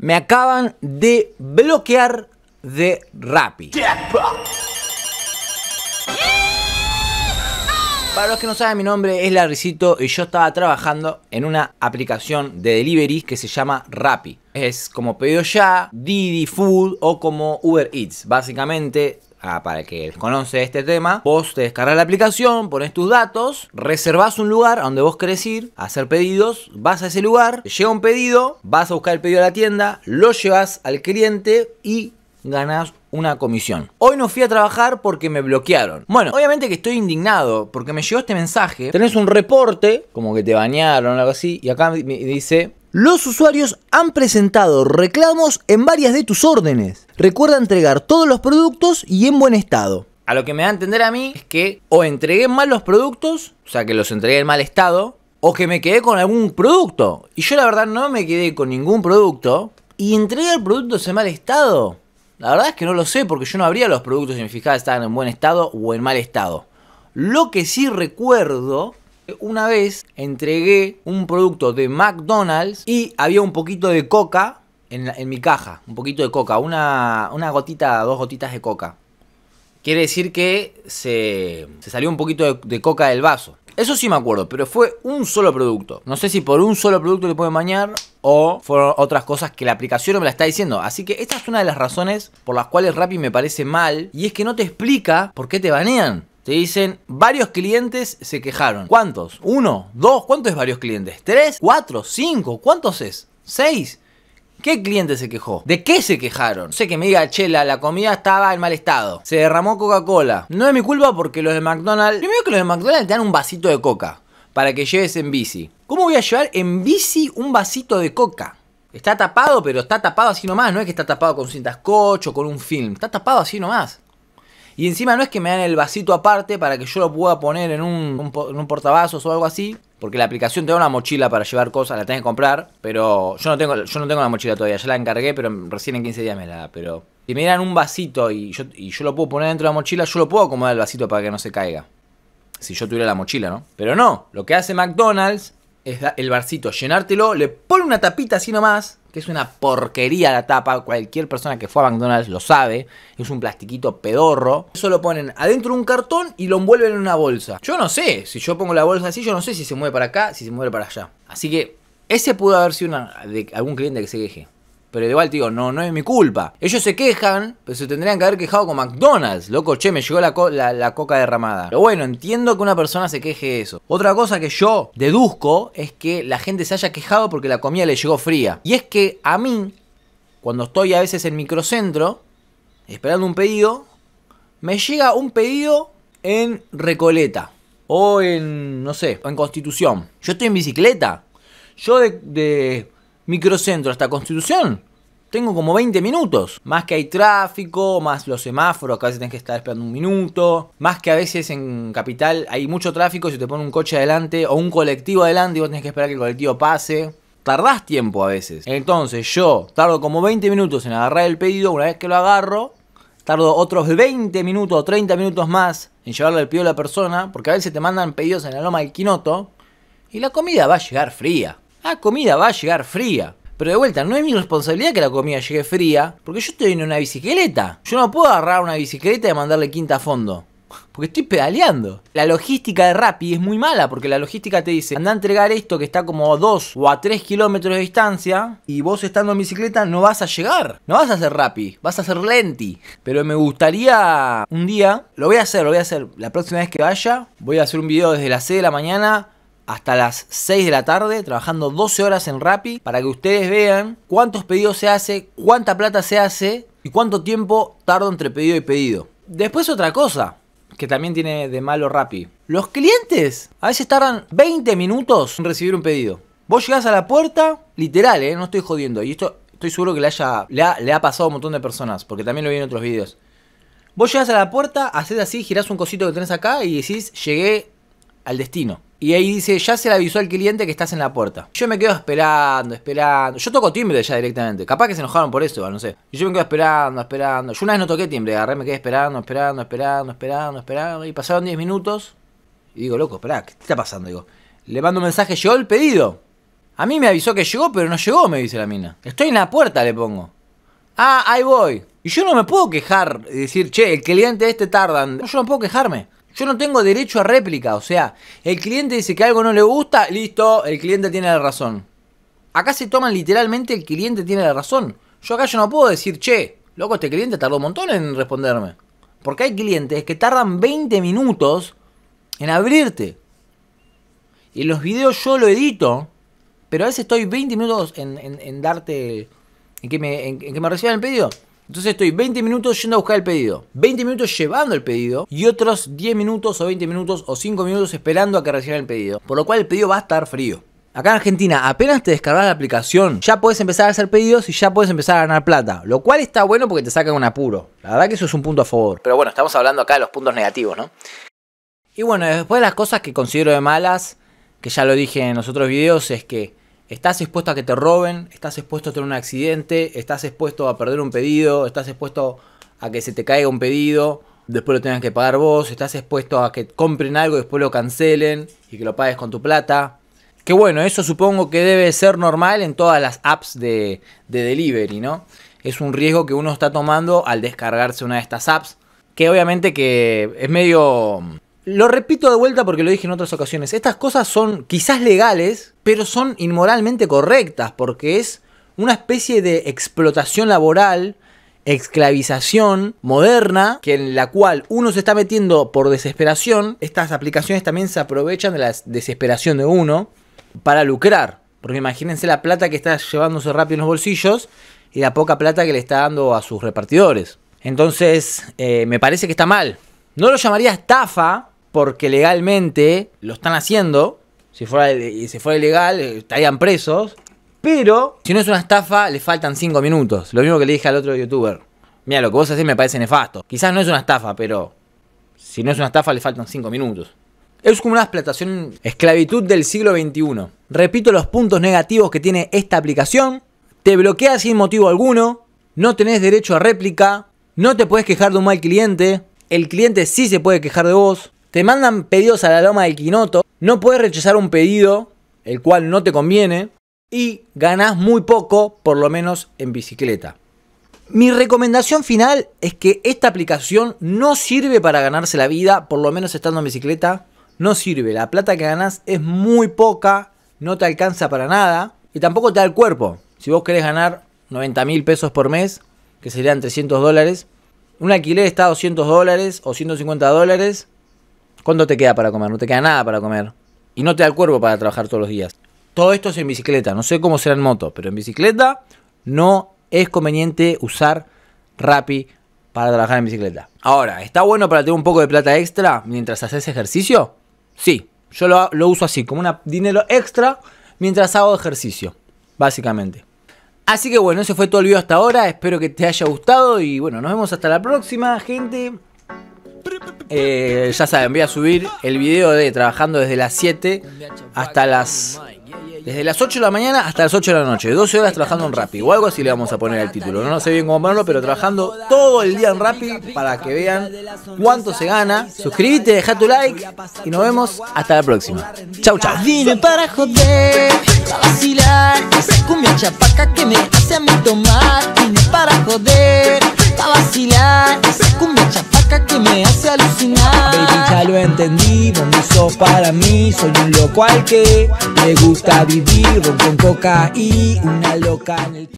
me acaban de bloquear de Rappi. Para los que no saben, mi nombre es Larricito y yo estaba trabajando en una aplicación de delivery que se llama Rappi. Es como Pedido Ya, Didi Food o como Uber Eats. Básicamente ah, para el que conoce este tema, vos te descargas la aplicación, pones tus datos, reservas un lugar a donde vos querés ir, hacer pedidos, vas a ese lugar, llega un pedido, vas a buscar el pedido a la tienda, lo llevas al cliente y ganás una comisión. Hoy no fui a trabajar porque me bloquearon. Bueno, obviamente que estoy indignado porque me llegó este mensaje. Tenés un reporte, como que te bañaron o algo así, y acá me dice, los usuarios han presentado reclamos en varias de tus órdenes. Recuerda entregar todos los productos y en buen estado. A lo que me da a entender a mí es que o entregué mal los productos, o sea que los entregué en mal estado, o que me quedé con algún producto. Y yo la verdad no me quedé con ningún producto. Y el producto en mal estado. La verdad es que no lo sé porque yo no habría los productos si me fijaba estaban en buen estado o en mal estado. Lo que sí recuerdo una vez entregué un producto de McDonald's y había un poquito de coca en, mi caja. Un poquito de coca, una, una gotita, dos gotitas de coca. Quiere decir que se, se salió un poquito de, coca del vaso. Eso sí me acuerdo, pero fue un solo producto. No sé si por un solo producto le pueden bañar o fueron otras cosas que la aplicación no me la está diciendo. Así que esta es una de las razones por las cuales Rappi me parece mal y es que no te explica por qué te banean. Se dicen, varios clientes se quejaron. ¿Cuántos? ¿Uno? ¿Dos? ¿Cuántos es varios clientes? ¿Tres? ¿Cuatro? ¿Cinco? ¿Cuántos es? ¿Seis? ¿Qué cliente se quejó? ¿De qué se quejaron? Sé que me diga, chela, la comida estaba en mal estado. Se derramó Coca-Cola. No es mi culpa porque los de McDonald's... Primero que los de McDonald's te dan un vasito de coca para que lleves en bici. ¿Cómo voy a llevar en bici un vasito de coca? Está tapado, pero está tapado así nomás. No es que está tapado con cintas o con un film. Está tapado así nomás. Y encima no es que me dan el vasito aparte para que yo lo pueda poner en un, portavasos o algo así. Porque la aplicación te da una mochila para llevar cosas, la tenés que comprar. Pero yo no tengo, yo no tengo la mochila todavía, ya la encargué, pero recién en 15 días me la da. Pero si me dan un vasito y yo, yo lo puedo poner dentro de la mochila, yo lo puedo acomodar el vasito para que no se caiga. Si yo tuviera la mochila, ¿no? Pero no, lo que hace McDonald's es el vasito, llenártelo, le pone una tapita así nomás, que es una porquería la tapa, cualquier persona que fue a McDonald's lo sabe, es un plastiquito pedorro. Eso lo ponen adentro de un cartón y lo envuelven en una bolsa. Yo no sé, si yo pongo la bolsa así, yo no sé si se mueve para acá, si se mueve para allá. Así que ese pudo haber sido una, de algún cliente que se queje. Pero igual, digo, no, no es mi culpa. Ellos se quejan, pero se tendrían que haber quejado con McDonald's. Loco, che, me llegó la, la, coca derramada. Pero bueno, entiendo que una persona se queje de eso. Otra cosa que yo deduzco es que la gente se haya quejado porque la comida le llegó fría. Y es que a mí, cuando estoy a veces en microcentro, esperando un pedido, me llega un pedido en Recoleta. O en, no sé, en Constitución. Yo estoy en bicicleta. Yo de, de microcentro hasta Constitución, tengo como 20 minutos. Más que hay tráfico, más los semáforos, casi a veces tenés que estar esperando un minuto. Más que a veces en Capital hay mucho tráfico, si te pone un coche adelante o un colectivo adelante y vos tenés que esperar que el colectivo pase. Tardás tiempo a veces. Entonces yo tardo como 20 minutos en agarrar el pedido. Una vez que lo agarro, tardo otros 20 minutos o 30 minutos más en llevarle el pedido a la persona. Porque a veces te mandan pedidos en la loma del Quinoto. Y la comida va a llegar fría la ah, comida va a llegar fría. Pero de vuelta, no es mi responsabilidad que la comida llegue fría, porque yo estoy en una bicicleta. Yo no puedo agarrar una bicicleta y mandarle quinta a fondo. Porque estoy pedaleando. La logística de Rappi es muy mala, porque la logística te dice, anda a entregar esto que está como a 2 o a 3 kilómetros de distancia, y vos estando en bicicleta no vas a llegar. No vas a ser Rappi, vas a ser lenti. Pero me gustaría un día, lo voy a hacer, lo voy a hacer. La próxima vez que vaya, voy a hacer un video desde las 6 de la mañana hasta las 6 de la tarde, trabajando 12 horas en Rappi, para que ustedes vean cuántos pedidos se hace, cuánta plata se hace y cuánto tiempo tarda entre pedido y pedido. Después otra cosa que también tiene de malo Rappi. Los clientes a veces tardan 20 minutos en recibir un pedido. Vos llegás a la puerta, literal, ¿eh? no estoy jodiendo. Y esto estoy seguro que le, haya, le, ha, pasado a un montón de personas, porque también lo vi en otros videos. Vos llegás a la puerta, haces así, girás un cosito que tenés acá y decís, llegué al destino. Y ahí dice, ya se le avisó al cliente que estás en la puerta. Yo me quedo esperando, esperando. Yo toco timbre ya directamente. Capaz que se enojaron por eso, no sé. Yo me quedo esperando, esperando. Yo una vez no toqué timbre, agarré, me quedé esperando, esperando, esperando, esperando, esperando. Y pasaron 10 minutos. Y digo, loco, espera ¿qué está pasando? Digo, le mando un mensaje, llegó el pedido. A mí me avisó que llegó, pero no llegó, me dice la mina. Estoy en la puerta, le pongo. Ah, ahí voy. Y yo no me puedo quejar y decir, che, el cliente este tarda, yo no puedo quejarme. Yo no tengo derecho a réplica. O sea, el cliente dice que algo no le gusta, listo, el cliente tiene la razón. Acá se toman literalmente el cliente tiene la razón. Yo acá yo no puedo decir, che, loco, este cliente tardó un montón en responderme. Porque hay clientes que tardan 20 minutos en abrirte. Y los videos yo lo edito, pero a veces estoy 20 minutos en, en, en darte, en que, me, en, en que me reciban el pedido. Entonces estoy 20 minutos yendo a buscar el pedido, 20 minutos llevando el pedido y otros 10 minutos o 20 minutos o 5 minutos esperando a que reciban el pedido. Por lo cual el pedido va a estar frío. Acá en Argentina, apenas te descargas la aplicación, ya puedes empezar a hacer pedidos y ya puedes empezar a ganar plata. Lo cual está bueno porque te sacan un apuro. La verdad que eso es un punto a favor. Pero bueno, estamos hablando acá de los puntos negativos, ¿no? Y bueno, después de las cosas que considero de malas, que ya lo dije en los otros videos, es que Estás expuesto a que te roben, estás expuesto a tener un accidente, estás expuesto a perder un pedido, estás expuesto a que se te caiga un pedido, después lo tengas que pagar vos, estás expuesto a que compren algo y después lo cancelen y que lo pagues con tu plata. Que bueno, eso supongo que debe ser normal en todas las apps de, de delivery, ¿no? Es un riesgo que uno está tomando al descargarse una de estas apps. Que obviamente que es medio lo repito de vuelta porque lo dije en otras ocasiones. Estas cosas son quizás legales, pero son inmoralmente correctas porque es una especie de explotación laboral, esclavización moderna, que en la cual uno se está metiendo por desesperación. Estas aplicaciones también se aprovechan de la desesperación de uno para lucrar. Porque imagínense la plata que está llevándose rápido en los bolsillos y la poca plata que le está dando a sus repartidores. Entonces, eh, me parece que está mal. No lo llamaría estafa, porque legalmente lo están haciendo. Si fuera, si fuera ilegal, eh, estarían presos. Pero, si no es una estafa, le faltan 5 minutos. Lo mismo que le dije al otro youtuber. Mira, lo que vos haces me parece nefasto. Quizás no es una estafa, pero si no es una estafa, le faltan 5 minutos. Es como una explotación, esclavitud del siglo XXI. Repito los puntos negativos que tiene esta aplicación. Te bloquea sin motivo alguno. No tenés derecho a réplica. No te puedes quejar de un mal cliente. El cliente sí se puede quejar de vos. Te mandan pedidos a la loma del Quinoto, no puedes rechazar un pedido, el cual no te conviene, y ganás muy poco, por lo menos en bicicleta. Mi recomendación final es que esta aplicación no sirve para ganarse la vida, por lo menos estando en bicicleta, no sirve. La plata que ganás es muy poca, no te alcanza para nada y tampoco te da el cuerpo. Si vos querés ganar 90 mil pesos por mes, que serían 300 dólares, un alquiler está a 200 dólares o 150 dólares, ¿Cuándo te queda para comer? No te queda nada para comer. Y no te da el cuerpo para trabajar todos los días. Todo esto es en bicicleta. No sé cómo será en moto, pero en bicicleta no es conveniente usar Rappi para trabajar en bicicleta. Ahora, ¿está bueno para tener un poco de plata extra mientras haces ejercicio? Sí, yo lo, uso así, como un dinero extra mientras hago ejercicio, básicamente. Así que bueno, eso fue todo el video hasta ahora. Espero que te haya gustado y bueno, nos vemos hasta la próxima, gente. Eh, ya saben, voy a subir el video de trabajando desde las 7 hasta las. Desde las 8 de la mañana hasta las 8 de la noche. 12 horas trabajando en Rappi. O algo así le vamos a poner el título. No, no sé bien cómo ponerlo, pero trabajando todo el día en Rappi para que vean cuánto se gana. Suscríbete, deja tu like y nos vemos hasta la próxima. Chau, chau. para para mí. Soy un loco al que le gusta vivir, con coca y una loca en el...